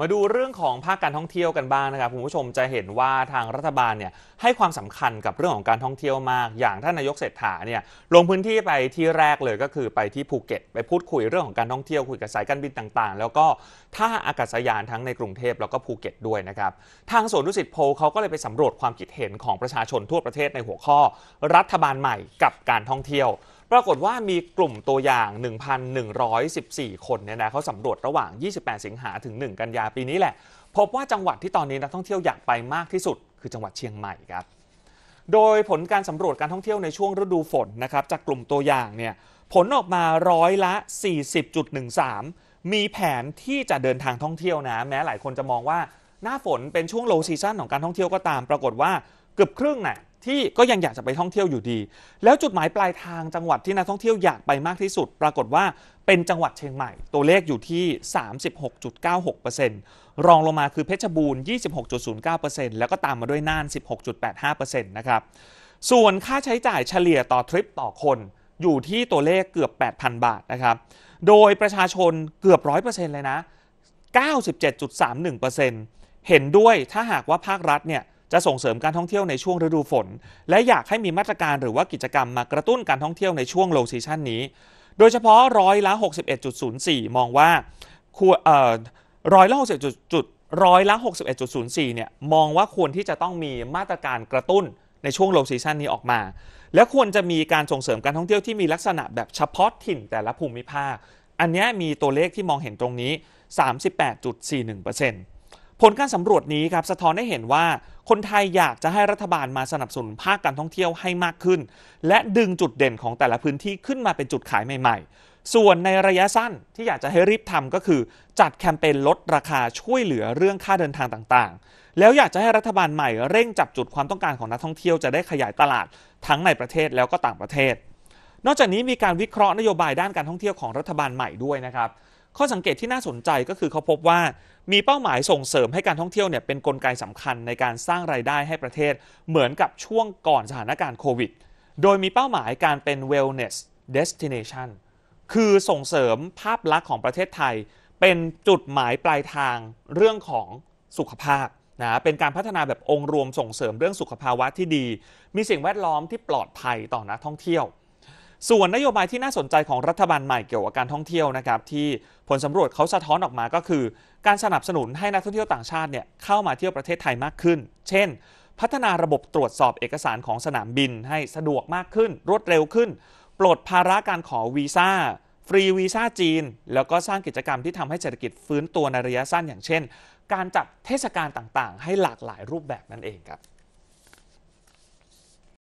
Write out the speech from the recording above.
มาดูเรื่องของภาคการท่องเที่ยวกันบ้างนะครับคุณผู้ชมจะเห็นว่าทางรัฐบาลเนี่ยให้ความสำคัญกับเรื่องของการท่องเที่ยวมากอย่างท่านนายกเศรษฐาเนี่ยลงพื้นที่ไปที่แรกเลยก็คือไปที่ภูเก็ต ไปพูดคุยเรื่องของการท่องเที่ยวคุยกับสายการบินต่างๆ แล้วก็ท่าอากาศยานทั้งในกรุงเทพแล้วก็ภูเก็ตด้วยนะครับทางสวนดุสิตโพเขาก็เลยไปสำรวจความคิดเห็นของประชาชนทั่วประเทศในหัวข้อ รัฐบาลใหม่กับการท่องเที่ยวปรากฏว่ามีกลุ่มตัวอย่าง 1,114 คนเนี่ยนะเขาสำรวจระหว่าง 28 สิงหาถึง 1 กันยาปีนี้แหละ พบว่าจังหวัดที่ตอนนี้นักท่องเที่ยวอยากไปมากที่สุด คือจังหวัดเชียงใหม่ครับ โดยผลการสำรวจการท่องเที่ยวในช่วงฤดูฝนนะครับจากกลุ่มตัวอย่างเนี่ยผลออกมาร้อยละ 40.13 มีแผนที่จะเดินทางท่องเที่ยวนะ แม้หลายคนจะมองว่าหน้าฝนเป็นช่วงโลซีซั่นของการท่องเที่ยวก็ตาม ปรากฏว่าเกือบครึ่งนะ่ะที่ก็ยังอยากจะไปท่องเที่ยวอยู่ดี แล้วจุดหมายปลายทางจังหวัดที่นักท่องเที่ยวอยากไปมากที่สุด ปรากฏว่าเป็นจังหวัดเชียงใหม่ ตัวเลขอยู่ที่ 36.96%รองลงมาคือเพชรบูรณ์ 26.09%แล้วก็ตามมาด้วยน่าน 16.85%นะครับ ส่วนค่าใช้จ่ายเฉลี่ยต่อทริปต่อคน อยู่ที่ตัวเลขเกือบ 8,000 บาทนะครับ โดยประชาชนเกือบ 100%เลยนะ97.31%เห็นด้วย ถ้าหากว่าภาครัฐเนี่ยจะส่งเสริมการท่องเที่ยวในช่วงฤดูฝน และอยากให้มีมาตรการหรือว่ากิจกรรมมากระตุ้นการท่องเที่ยวในช่วงโลซีชันนี้ โดยเฉพาะร้อยละ61.04 มองว่าร้อยละ 61. จุดร้อยละ61.04เนี่ยมองว่าควรที่จะต้องมีมาตรการกระตุ้นในช่วงโลซีชันนี้ออกมา และควรจะมีการส่งเสริมการท่องเที่ยวที่มีลักษณะแบบเฉพาะถิ่นแต่ละภูมิภาค อันนี้มีตัวเลขที่มองเห็นตรงนี้ 38.41%ผลการสำรวจนี้ครับสะท้อนให้เห็นว่าคนไทยอยากจะให้รัฐบาลมาสนับสนุนภาคการท่องเที่ยวให้มากขึ้น และดึงจุดเด่นของแต่ละพื้นที่ขึ้นมาเป็นจุดขายใหม่ ๆ ส่วนในระยะสั้นที่อยากจะให้รีบทำก็คือ จัดแคมเปญลดราคาช่วยเหลือเรื่องค่าเดินทางต่างๆ แล้วอยากจะให้รัฐบาลใหม่เร่งจับจุดความต้องการของนักท่องเที่ยวจะได้ขยายตลาดทั้งในประเทศแล้วก็ต่างประเทศ นอกจากนี้มีการวิเคราะห์นโยบายด้านการท่องเที่ยวของรัฐบาลใหม่ด้วยนะครับข้อสังเกตที่น่าสนใจก็คือเขาพบว่ามีเป้าหมายส่งเสริมให้การท่องเที่ยวเนี่ยเป็นนกลไกสำคัญในการสร้างรายได้ให้ประเทศเหมือนกับช่วงก่อนสถานการณ์โควิด โดยมีเป้าหมายการเป็น wellness destination คือส่งเสริมภาพลักษณ์ของประเทศไทย เป็นจุดหมายปลายทางเรื่องของสุขภาพนะเป็นการพัฒนาแบบองค์รวมส่งเสริมเรื่องสุขภาวะที่ดี มีสิ่งแวดล้อมที่ปลอดภัยต่อนักท่องเที่ยวส่วนนโยบายที่น่าสนใจของรัฐบาลใหม่เกี่ยวกับการท่องเที่ยวนะครับที่ผลสำรวจเขาสะท้อนออกมาก็คือการสนับสนุนให้นักท่องเที่ยวต่างชาติเนี่ยเข้ามาเที่ยวประเทศไทยมากขึ้น เช่น พัฒนาระบบตรวจสอบเอกสารของสนามบินให้สะดวกมากขึ้น รวดเร็วขึ้นปลดภาระการขอวีซ่า ฟรีวีซ่าจีน แล้วก็สร้างกิจกรรมที่ทำให้เศรษฐกิจฟื้นตัวในระยะสั้นอย่างเช่น การจัดเทศกาลต่างๆ ให้หลากหลายรูปแบบนั่นเองครับ